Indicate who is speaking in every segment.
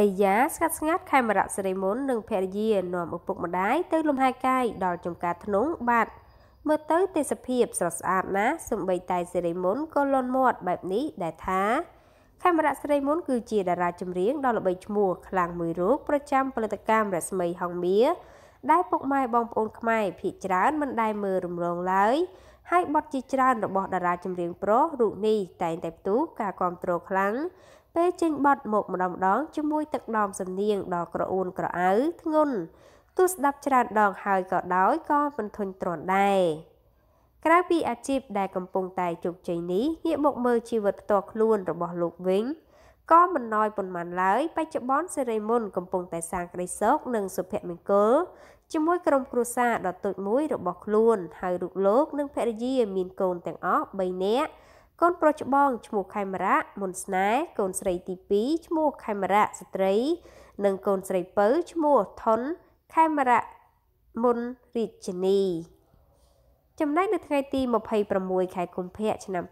Speaker 1: អាយ៉ាស្ងាត់ស្ងាត់ខេមរៈសិរីមុននិងភរិយានាំឪពុកម្ដាយទៅលំហែកាយដល់ចំការធ្នងបាត់មើលទៅទេសភាពស្រស់ស្អាតណាស់សំបីតែសិរីមុនក៏លន់មាត់បែបនេះដែលថាខេមរៈសិរីមុនគឺជាតារាចម្រៀងដ៏ល្បីឈ្មោះខ្លាំងមួយរូបប្រចាំផលិតកម្មរស្មីហងមាដែលពុកម៉ែបងប្អូនខ្មែរភាគច្រើនមិនដែលមើលរំលងឡើយហើយបទជាច្រើនរបស់តារាចម្រៀងប្រុសរូបនេះតែងតែផ្ទុះការគ្រប់គ្រងខ្លាំងពេលចេញបទមកម្ដងម្ដងជាមួយទឹកដមសំនៀងដ៏ក្រអួនក្រអៅធ្ងន់ទស្សដាប់ច្រើនដងហើយក៏ដោយក៏មិនធុញទ្រាន់ដែរក្រៅពីអាជីពដែលកំពុងតែជោគជ័យនេះងាកមកមើលជីវិតផ្ទាល់ខ្លួនរបស់លោកវិញក៏មិនណយប៉ុន្មានឡើយបច្ចុប្បន្នសេរីមុនកំពុងតែសាងក្តីសុខនិងសុភមង្គលជាមួយ ក្រុមគ្រួសារដ៏តូចមួយរបស់ខ្លួនហើយរូបលោកនិងភរិយាមានកូនទាំងអស់3នាក់កូនប្រុសច្បងឈ្មោះខេមរៈមុនស្នេហ៍កូនស្រីទី2ឈ្មោះខេមរៈស្ត្រីនិងកូនស្រីពៅឈ្មោះថុនខេមរៈមុនរាជនីចំណែកនៅថ្ងៃទី26ខែកុម្ភៈឆ្នាំ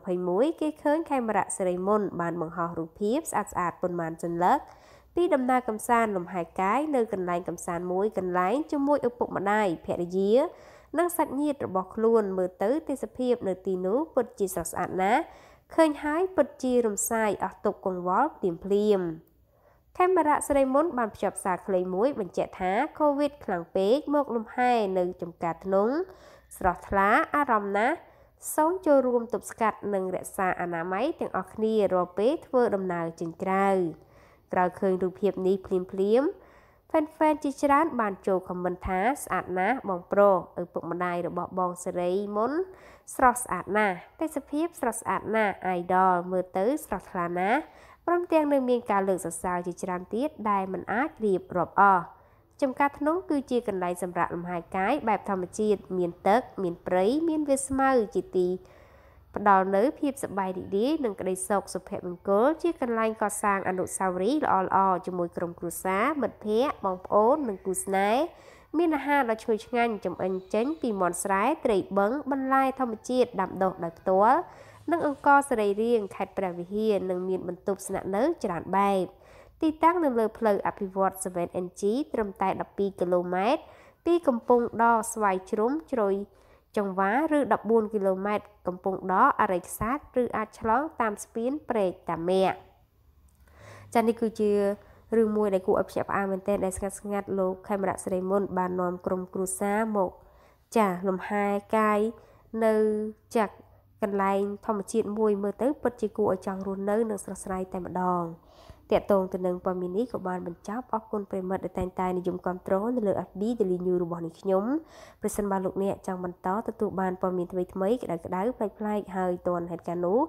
Speaker 1: 2021គេឃើញខេមរៈសិរីមុន បាន បង្ហោះរូបភាពស្អាតស្អាតប៉ុន្មានចន្លឹកពីដំណើរកំសាន្តលំហែកាយនៅកន្លែងកំសាន្តមួយកន្លែងជាមួយឪពុកម្ដាយភរិយានិងសាច់ញាតិរបស់ខ្លួន មើលទៅទេសភាពនៅទីនោះពិតជាស្រស់ស្អាតណាស់ឃើញហើយពិតជារំសាយអស់ទុកកង្វល់ភ្លាមភ្លាមខេមរៈស្រីមុនបានភ្ជាប់សារខ្លីមួយបញ្ជាក់ថាកូវីដខ្លាំងពេកមកលំហែនៅចំការធ្នង់ស្រស់ថ្លាអារម្មណ៍ណាស់សូមចូលរួមទប់ស្កាត់និងរក្សាអនាម័យទាំងអស់គ្នារាល់ពេលធ្វើដំណើរចេញក្រៅក្រោយឃើញរូបភាពនេះភ្លាមភ្លាមហ្វេនហ្វេនជាច្រើនបានចូលខមមិនថាស្អាតណាស់បងប្រុសឪពុកម្ដាយរបស់បងសេរីមុន ស្រស់ស្អាតណាស់ទេសភាពស្រស់ស្អាតណាស់ idol មើលទៅស្រស់ថ្លាណាស់ព្រមទាំងនៅមានការលើកសរសើរជាច្រើនទៀតដែលមិនអាចរៀបរាប់អស់ចំការធ្នង់គឺជាកន្លែងសម្រាប់លំហែកាយបែបធម្មជាតិមានទឹក មានព្រៃមានវាលស្មៅជាទីផ្ដល់នូវភាពសប្បាយរីករាយនិងក្តីសុខសុភមង្គលជាកន្លែងកសាងអនុស្សាវរីយ៍ល្អៗជាមួយក្រុមគ្រួសារមិត្តភ័ក្តិបងប្អូននិងគូស្នេហ៍មានអាហារដ៏ឈ្ងុយឆ្ងាញ់ចំអិនចេញ ពីមន់ស្រែត្រីបឹងបន្លែធម្មជាតិដាំដុះដោយផ្ទាល់និងអង្គរសរីរាង្គខេត្តព្រះវិហារនិងមានបន្ទប់ស្នាក់នៅច្រើនបែប។ទីតាំងនៅលើផ្លូវអភិវឌ្ឍ 7NG ត្រឹមតែ12គីឡូម៉ែត្រពីកំពង់ដស្វាយជ្រុំជ្រោយចង្វាឬ14គីឡូម៉ែត្រកំពង់ដអរិយខ្សាតឬអាចឆ្លងតាមស្ពានព្រែកតាមាក់ចានេះគឺជារឿងមួយដែលគួរឲ្យភ្ញាក់ផ្អើលមែនទែនដែលស្ងាត់ស្ងាត់លោកខេមរៈសិរីមុន បាននាំក្រុមគ្រួសារមកចាលំហែកាយនៅចាក់កន្លែងធម្មជាតិមួយមើលទៅពិតជាគួរឲ្យចង់រស់នៅនិងស្រស់ស្រាយតែម្ដងតាកតងទៅនឹងព័ត៌មាននេះក៏បានបញ្ចប់អរគុណប្រិមិត្តដែលតែងតែនិយមគ្រប់គ្រងនៅលើ FB Daily News របស់នេះខ្ញុំប្រសិនបើលោកអ្នកចង់បន្តទទួលបានព័ត៌មានថ្មីៗក្តៅក្តៅប្លែកប្លែកហើយទាន់ហេតុការណ៍នោះ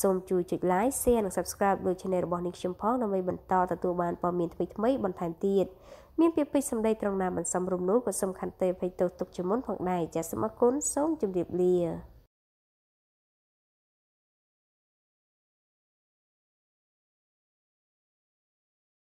Speaker 1: សូមជួយចុច Like Share និង Subscribe លើ Channel របស់នេះខ្ញុំផងដើម្បីបន្តទទួលបានព័ត៌មានថ្មីៗបន្ថែមទៀតមានពាក្យពេចន៍សម្ដីត្រង់ណាមិនសមរម្យនោះក៏សំខាន់ទេភ័យទោសទុកជាមុនផងដែរចាសសូមអរគុណសូមជម្រាបលា